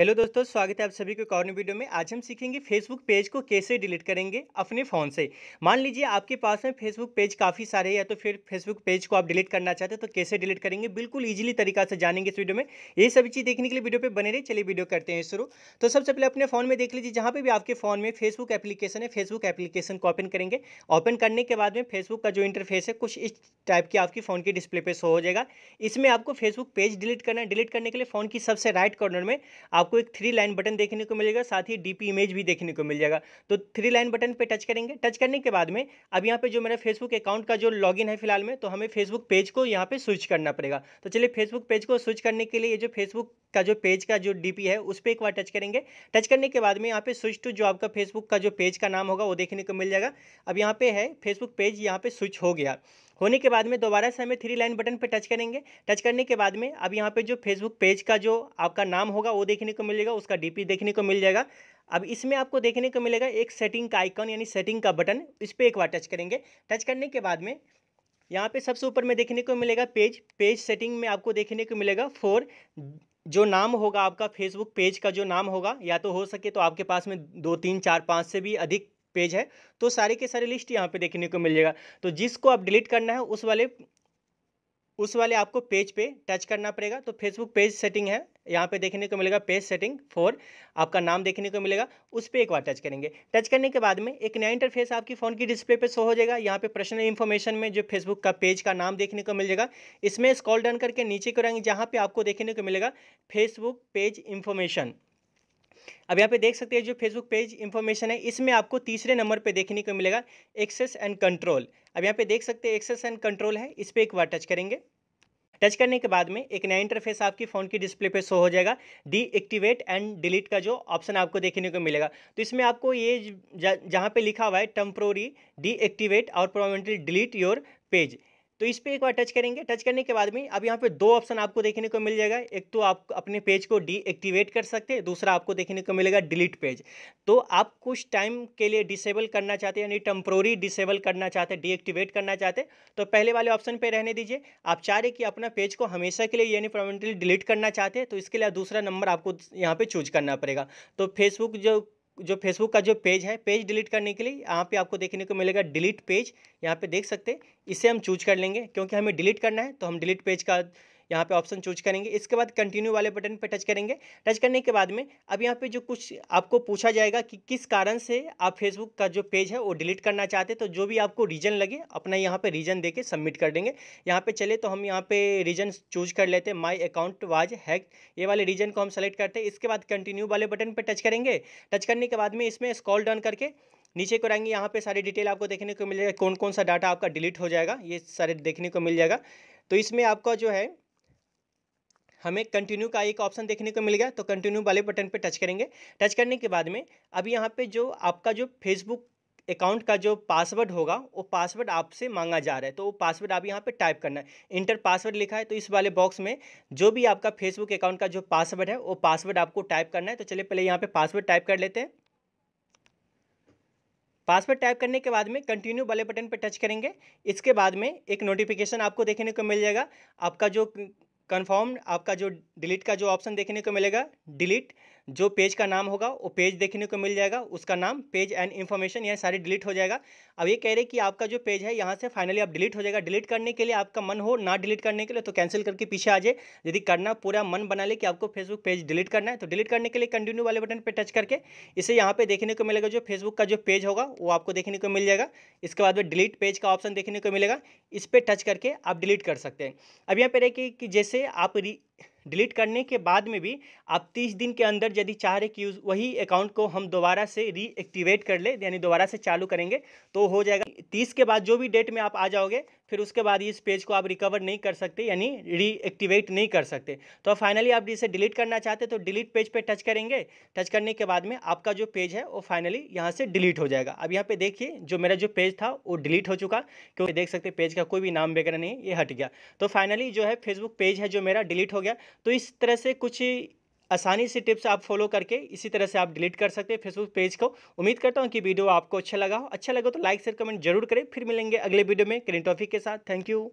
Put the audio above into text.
hello दोस्तों स्वागत है आप सभी को कॉर्नर वीडियो में आज हम सीखेंगे फेसबुक पेज को कैसे डिलीट करेंगे अपने फ़ोन से मान लीजिए आपके पास में फेसबुक पेज काफ़ी सारे या तो फिर फेसबुक पेज को आप डिलीट करना चाहते हैं तो कैसे डिलीट करेंगे बिल्कुल ईजिली तरीका से जानेंगे इस वीडियो में ये सभी चीज़ देखने के लिए वीडियो पर बने रहे चलिए वीडियो करते हैं शुरू तो सबसे पहले अपने फ़ोन में देख लीजिए जहाँ पर भी आपके फ़ोन में फेसबुक एप्लीकेशन है फेसबुक एप्लीकेशन को ओपन करेंगे ओपन करने के बाद में फेसबुक का जो इंटरफेस है कुछ इस टाइप की आपकी फ़ोन की डिस्प्ले पे शो हो जाएगा इसमें आपको फेसबुक पेज डिलीट करना है डिलीट करने के लिए फ़ोन की सबसे राइट कॉर्नर में आप आपको एक थ्री लाइन बटन देखने को मिलेगा साथ ही डीपी इमेज भी देखने को मिल जाएगा तो थ्री लाइन बटन पे टच करेंगे टच करने के बाद में अब यहाँ पे जो मेरा फेसबुक अकाउंट का जो लॉगिन है फिलहाल में तो हमें फेसबुक पेज को यहाँ पे स्विच करना पड़ेगा तो चलिए फेसबुक पेज को स्विच करने के लिए ये जो फेसबुक का जो पेज का जो डीपी है उस पर एक बार टच करेंगे टच करने के बाद में यहाँ पे स्विच टू जो आपका फेसबुक का जो पेज का नाम होगा वो देखने को मिल जाएगा अब यहाँ पे है फेसबुक पेज यहाँ पे स्विच हो गया होने के बाद में दोबारा से हमें थ्री लाइन बटन पे टच करेंगे टच करने के बाद में अब यहाँ पे जो फेसबुक पेज का जो आपका नाम होगा वो देखने को मिलेगा उसका डीपी देखने को मिल जाएगा अब इसमें आपको देखने को मिलेगा एक सेटिंग का आइकॉन यानी सेटिंग का बटन इस पर एक बार टच करेंगे टच करने के बाद में यहाँ पे सबसे ऊपर में देखने को मिलेगा पेज पेज सेटिंग में आपको देखने को मिलेगा फोर जो नाम होगा आपका फेसबुक पेज का जो नाम होगा या तो हो सके तो आपके पास में दो तीन चार पाँच से भी अधिक पेज है तो सारे के सारे लिस्ट यहाँ पे देखने को मिल जाएगा तो जिसको आप डिलीट करना है उस वाले उस वाले आपको पेज पे टच करना पड़ेगा तो फेसबुक पेज सेटिंग है यहाँ पे देखने को मिलेगा पेज सेटिंग फोर आपका नाम देखने को मिलेगा उस पर एक बार टच करेंगे टच करने के बाद में एक नया इंटरफेस आपकी फ़ोन की डिस्प्ले पे शो हो जाएगा यहाँ पे पर्सनल इन्फॉर्मेशन में जो फेसबुक का पेज का नाम देखने को मिल जाएगा इसमें स्कॉल डन करके नीचे करेंगे जहाँ पर आपको देखने को मिलेगा फेसबुक पेज इन्फॉर्मेशन अब यहाँ पे देख सकते हैं जो फेसबुक पेज इन्फॉर्मेशन है इसमें आपको तीसरे नंबर पे देखने को मिलेगा एक्सेस एंड कंट्रोल अब यहाँ पे देख सकते हैं एक्सेस एंड कंट्रोल है इस पर एक बार टच करेंगे टच करने के बाद में एक नया इंटरफेस आपकी फ़ोन की डिस्प्ले पे शो हो जाएगा डीएक्टिवेट एंड डिलीट का जो ऑप्शन आपको देखने को मिलेगा तो इसमें आपको ये जहाँ पे लिखा हुआ है टेम्प्रोरी डीएक्टिवेट और प्रोमेंटली डिलीट योर पेज तो इस पर एक बार टच करेंगे टच करने के बाद में अब यहाँ पे दो ऑप्शन आपको देखने को मिल जाएगा एक तो आप अपने पेज को डीएक्टिवेट कर सकते हैं दूसरा आपको देखने को मिलेगा डिलीट पेज तो आप कुछ टाइम के लिए डिसेबल करना चाहते हैं यानी टेम्प्रोरी डिसेबल करना चाहते हैं डीएक्टिवेट करना चाहते तो पहले वाले ऑप्शन पर रहने दीजिए आप चाह रहे कि अपना पेज को हमेशा के लिए यानी परमानेंटली डिलीट करना चाहते हैं तो इसके लिए दूसरा नंबर आपको यहाँ पर चूज करना पड़ेगा तो फेसबुक जो जो फेसबुक का जो पेज है पेज डिलीट करने के लिए यहाँ पे आपको देखने को मिलेगा डिलीट पेज यहाँ पे देख सकते हैं इसे हम चूज कर लेंगे क्योंकि हमें डिलीट करना है तो हम डिलीट पेज का यहाँ पे ऑप्शन चूज करेंगे इसके बाद कंटिन्यू वाले बटन पे टच करेंगे टच करने के बाद में अब यहाँ पे जो कुछ आपको पूछा जाएगा कि किस कारण से आप फेसबुक का जो पेज है वो डिलीट करना चाहते तो जो भी आपको रीजन लगे अपना यहाँ पर रीजन दे सबमिट कर देंगे यहाँ पर चले तो हम यहाँ पर रीजन चूज कर लेते हैं माई अकाउंट वाज हैक ये वाले रीजन को हम सेलेक्ट करते हैं इसके बाद कंटिन्यू वाले बटन पर टच करेंगे टच करने के बाद में इसमें स्कॉल डन करके नीचे को रहेंगे यहाँ पे सारी डिटेल आपको देखने को मिल जाएगा कौन कौन सा डाटा आपका डिलीट हो जाएगा ये सारे देखने को मिल जाएगा तो इसमें आपका जो है हमें कंटिन्यू का एक ऑप्शन देखने को मिल गया तो कंटिन्यू वाले बटन पे टच करेंगे टच करने के बाद में अब यहाँ पे जो आपका जो फेसबुक अकाउंट का जो पासवर्ड होगा वो पासवर्ड आपसे मांगा जा रहा है तो वो पासवर्ड आप यहाँ पे टाइप करना है इंटर पासवर्ड लिखा है तो इस वाले बॉक्स में जो भी आपका फेसबुक अकाउंट का जो पासवर्ड है वो पासवर्ड आपको टाइप करना है तो चलिए पहले यहाँ पे पासवर्ड टाइप कर लेते हैं पासवर्ड टाइप करने के बाद में कंटिन्यू वाले बटन पर टच करेंगे इसके बाद में एक नोटिफिकेशन आपको देखने को मिल जाएगा आपका जो कन्फर्म आपका जो डिलीट का जो ऑप्शन देखने को मिलेगा डिलीट जो पेज का नाम होगा वो पेज देखने को मिल जाएगा उसका नाम पेज एंड इन्फॉर्मेशन यह सारी डिलीट हो जाएगा अब ये कह रहे कि आपका जो पेज है यहाँ से फाइनली आप डिलीट हो जाएगा डिलीट करने के लिए आपका मन हो ना डिलीट करने के लिए तो कैंसिल करके पीछे आ जाए यदि करना पूरा मन बना ले कि आपको फेसबुक पेज डिलीट करना है तो डिलीट करने के लिए कंटिन्यू वाले बटन पर टच करके इसे यहाँ पर देखने को मिलेगा जो फेसबुक का जो पेज होगा वो आपको देखने को मिल जाएगा इसके बाद में डिलीट पेज का ऑप्शन देखने को मिलेगा इस पर टच करके आप डिलीट कर सकते हैं अब यहाँ पर रहे कि जैसे आप डिलीट करने के बाद में भी आप 30 दिन के अंदर यदि चाह रहे कि वही अकाउंट को हम दोबारा से रीएक्टिवेट कर ले यानी दोबारा से चालू करेंगे तो हो जाएगा 30 के बाद जो भी डेट में आप आ जाओगे फिर उसके बाद इस पेज को आप रिकवर नहीं कर सकते यानी रीएक्टिवेट नहीं कर सकते तो फाइनली आप इसे डिलीट करना चाहते तो डिलीट पेज पे टच करेंगे टच करने के बाद में आपका जो पेज है वो फाइनली यहाँ से डिलीट हो जाएगा अब यहाँ पर देखिए जो मेरा जो पेज था वो डिलीट हो चुका क्योंकि देख सकते पेज का कोई भी नाम वगैरह नहीं ये हट गया तो फाइनली जो है फेसबुक पेज है जो मेरा डिलीट हो गया तो इस तरह से कुछ आसानी से टिप्स आप फॉलो करके इसी तरह से आप डिलीट कर सकते हैं फेसबुक पेज को उम्मीद करता हूँ कि वीडियो आपको अच्छा लगा हो अच्छा लगा तो लाइक शेयर कमेंट जरूर करें फिर मिलेंगे अगले वीडियो में करेंट टॉपिक के साथ थैंक यू